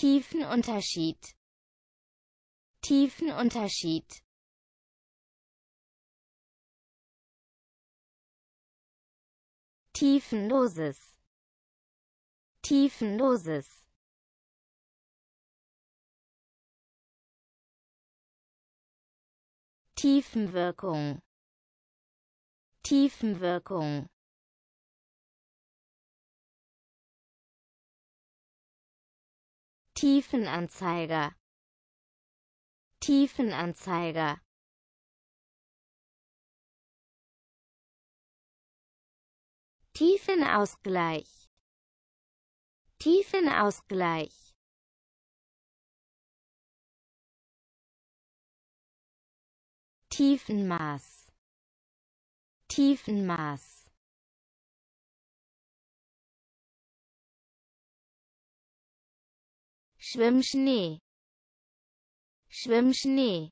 Tiefenunterschied Tiefenunterschied Tiefenloses Tiefenloses Tiefenwirkung Tiefenwirkung Tiefenanzeiger Tiefenanzeiger Tiefenausgleich Tiefenausgleich Tiefenmaß Tiefenmaß Schwimmschnee. Schwimmschnee.